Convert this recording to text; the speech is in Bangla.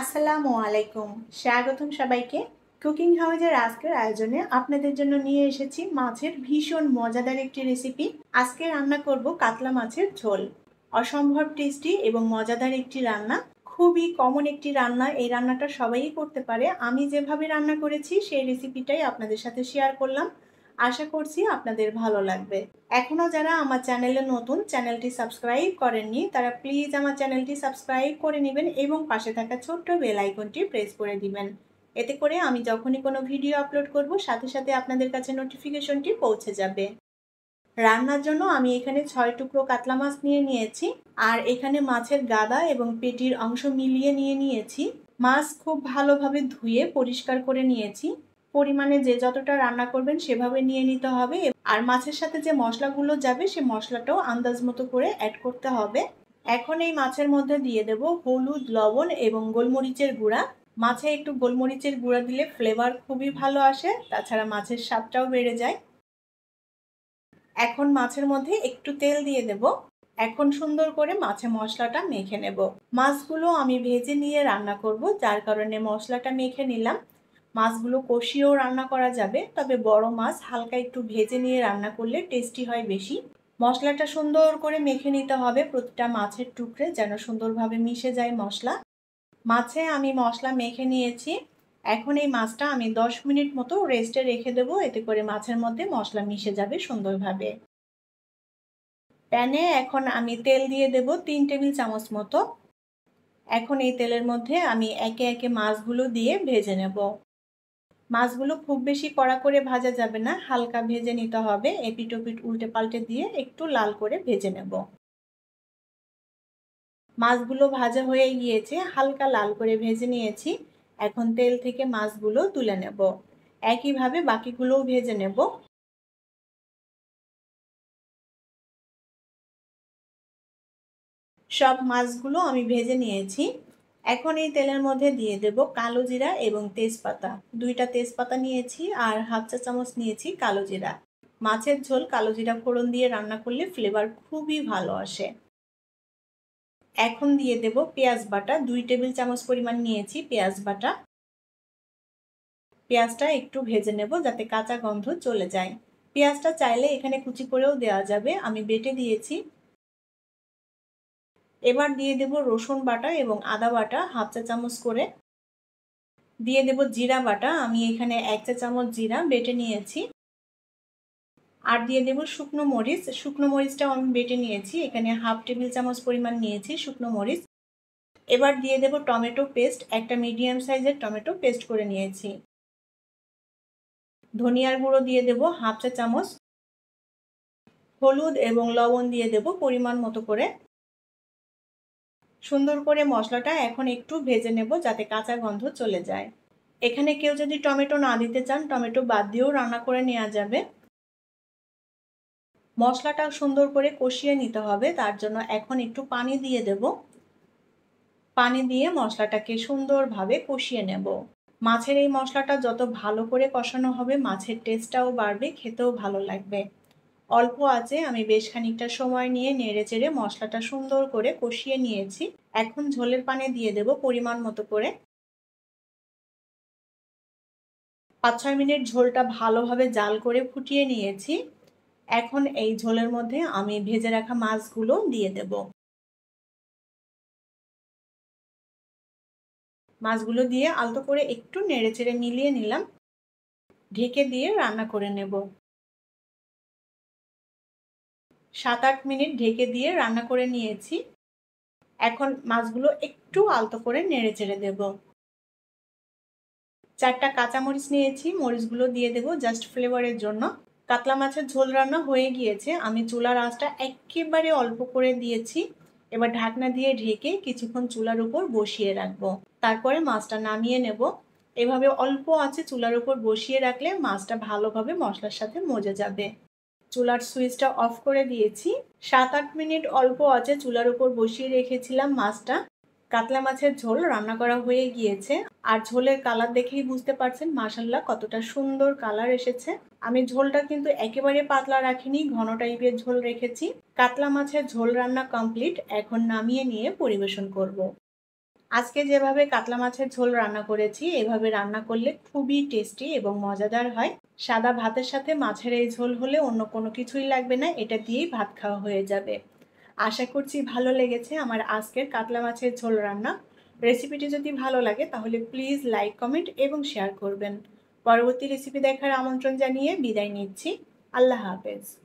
আসসালামু আলাইকুম স্বাগতম সবাইকে কুকিং হাউজের আজকের আয়োজনে আপনাদের জন্য নিয়ে এসেছি মাছের ভীষণ মজাদার একটি রেসিপি আজকে রান্না করব কাতলা মাছের ঝোল অসম্ভব টেস্টি এবং মজাদার একটি রান্না খুবই কমন একটি রান্না এই রান্নাটা সবাই করতে পারে আমি যেভাবে রান্না করেছি সেই রেসিপিটাই আপনাদের সাথে শেয়ার করলাম আশা করছি আপনাদের ভালো লাগবে এখনও যারা আমার চ্যানেলে নতুন চ্যানেলটি সাবস্ক্রাইব করেননি তারা প্লিজ আমার চ্যানেলটি সাবস্ক্রাইব করে নেবেন এবং পাশে থাকা ছোট্ট বেল আইকনটি প্রেস করে দিবেন এতে করে আমি যখনই কোনো ভিডিও আপলোড করব সাথে সাথে আপনাদের কাছে নোটিফিকেশনটি পৌঁছে যাবে রান্নার জন্য আমি এখানে ছয় টুকরো কাতলা মাছ নিয়ে নিয়েছি আর এখানে মাছের গাদা এবং পেটির অংশ মিলিয়ে নিয়ে নিয়েছি মাছ খুব ভালোভাবে ধুয়ে পরিষ্কার করে নিয়েছি পরিমাণে যে যতটা রান্না করবেন সেভাবে নিয়ে নিতে হবে আর মাছের সাথে যে মশলাগুলো যাবে সে মশলাটাও আন্দাজ মতো করে অ্যাড করতে হবে এখন এই মাছের মধ্যে দিয়ে দেব হলুদ লবণ এবং গোলমরিচের গুঁড়া মাছে একটু গোলমরিচের গুঁড়া দিলে ফ্লেভার খুবই ভালো আসে তাছাড়া মাছের স্বাদটাও বেড়ে যায় এখন মাছের মধ্যে একটু তেল দিয়ে দেব এখন সুন্দর করে মাছে মশলাটা মেখে নেব মাছগুলো আমি ভেজে নিয়ে রান্না করব যার কারণে মশলাটা মেখে নিলাম মাছগুলো কষিয়েও রান্না করা যাবে তবে বড় মাছ হালকা একটু ভেজে নিয়ে রান্না করলে টেস্টি হয় বেশি মশলাটা সুন্দর করে মেখে নিতে হবে প্রতিটা মাছের টুকরে যেন সুন্দরভাবে মিশে যায় মশলা মাছে আমি মশলা মেখে নিয়েছি এখন এই মাছটা আমি দশ মিনিট মতো রেস্টে রেখে দেব এতে করে মাছের মধ্যে মশলা মিশে যাবে সুন্দরভাবে প্যানে এখন আমি তেল দিয়ে দেব তিন টেবিল চামচ মতো এখন এই তেলের মধ্যে আমি একে একে মাছগুলো দিয়ে ভেজে নেব মাছগুলো খুব বেশি কড়া করে ভাজা যাবে না হালকা ভেজে নিতে হবে এপিট ওপিট উল্টে পাল্টে দিয়ে একটু লাল করে ভেজে নেব মাছগুলো ভাজা হয়ে গিয়েছে হালকা লাল করে ভেজে নিয়েছি এখন তেল থেকে মাছগুলো তুলে নেব একইভাবে বাকিগুলোও ভেজে নেব সব মাছগুলো আমি ভেজে নিয়েছি এখন এই তেলের মধ্যে দিয়ে দেব কালো জিরা এবং তেজপাতা দুইটা তেজপাতা নিয়েছি আর হাফ চা চামচ নিয়েছি কালো জিরা মাছের ঝোল কালো জিরা ফোড়ন দিয়ে রান্না করলে ফ্লেভার খুবই ভালো আসে এখন দিয়ে দেব পেঁয়াজ বাটা দুই টেবিল চামচ পরিমাণ নিয়েছি পেঁয়াজ বাটা পেঁয়াজটা একটু ভেজে নেব যাতে কাঁচা গন্ধ চলে যায় পেঁয়াজটা চাইলে এখানে কুচি করেও দেওয়া যাবে আমি বেটে দিয়েছি এবার দিয়ে দেব রসুন বাটা এবং আদা বাটা হাফ চা চামচ করে দিয়ে দেব জিরা বাটা আমি এখানে এক চা চামচ জিরা বেটে নিয়েছি আর দিয়ে দেব শুকনো মরিচ শুকনো মরিচটাও আমি বেটে নিয়েছি এখানে হাফ টেবিল চামচ পরিমাণ নিয়েছি শুকনো মরিচ এবার দিয়ে দেব টমেটো পেস্ট একটা মিডিয়াম সাইজের টমেটো পেস্ট করে নিয়েছি ধনিয়ার গুঁড়ো দিয়ে দেব হাফ চা চামচ হলুদ এবং লবণ দিয়ে দেব পরিমাণ মতো করে সুন্দর করে মশলাটা এখন একটু ভেজে নেব যাতে কাঁচা গন্ধ চলে যায় এখানে কেউ যদি টমেটো না দিতে চান টমেটো বাদ দিয়েও রান্না করে নেওয়া যাবে মশলাটা সুন্দর করে কষিয়ে নিতে হবে তার জন্য এখন একটু পানি দিয়ে দেব পানি দিয়ে মশলাটাকে সুন্দরভাবে কষিয়ে নেব মাছের এই মশলাটা যত ভালো করে কষানো হবে মাছের টেস্টটাও বাড়বে খেতেও ভালো লাগবে অল্প আছে আমি বেশ খানিকটা সময় নিয়ে নেড়ে চেড়ে মশলাটা সুন্দর করে কষিয়ে নিয়েছি এখন ঝোলের পানে দিয়ে দেব পরিমাণ মতো করে পাঁচ ছয় মিনিট ঝোলটা ভালোভাবে জাল করে ফুটিয়ে নিয়েছি এখন এই ঝোলের মধ্যে আমি ভেজে রাখা মাছগুলো দিয়ে দেব মাছগুলো দিয়ে আলতো করে একটু নেড়ে চেড়ে মিলিয়ে নিলাম ঢেকে দিয়ে রান্না করে নেব সাত আট মিনিট ঢেকে দিয়ে রান্না করে নিয়েছি এখন মাছগুলো একটু আলতো করে নেড়ে চেড়ে দেব চারটা কাঁচামরিচ নিয়েছি মরিচগুলো দিয়ে দেব জাস্ট ফ্লেভারের জন্য কাতলা মাছের ঝোল রান্না হয়ে গিয়েছে আমি চুলার আঁচটা একেবারে অল্প করে দিয়েছি এবার ঢাকনা দিয়ে ঢেকে কিছুক্ষণ চুলার উপর বসিয়ে রাখবো তারপরে মাছটা নামিয়ে নেব এভাবে অল্প আছে চুলার উপর বসিয়ে রাখলে মাছটা ভালোভাবে মশলার সাথে মজে যাবে চুলার সুইচটা অফ করে দিয়েছি সাত আট মিনিট অল্প আছে চুলার উপর বসিয়ে রেখেছিলাম মাছটা কাতলা মাছের ঝোল রান্না করা হয়ে গিয়েছে আর ঝোলের কালার দেখেই বুঝতে পারছেন মাসাল্লা কতটা সুন্দর কালার এসেছে আমি ঝোলটা কিন্তু একেবারে পাতলা রাখিনি ঘন টাইপের ঝোল রেখেছি কাতলা মাছের ঝোল রান্না কমপ্লিট এখন নামিয়ে নিয়ে পরিবেশন করব। আজকে যেভাবে কাতলা মাছের ঝোল রান্না করেছি এভাবে রান্না করলে খুবই টেস্টি এবং মজাদার হয় সাদা ভাতের সাথে মাছের এই ঝোল হলে অন্য কোনো কিছুই লাগবে না এটা দিয়েই ভাত খাওয়া হয়ে যাবে আশা করছি ভালো লেগেছে আমার আজকের কাতলা মাছের ঝোল রান্না রেসিপিটি যদি ভালো লাগে তাহলে প্লিজ লাইক কমেন্ট এবং শেয়ার করবেন পরবর্তী রেসিপি দেখার আমন্ত্রণ জানিয়ে বিদায় নিচ্ছি আল্লাহ হাফেজ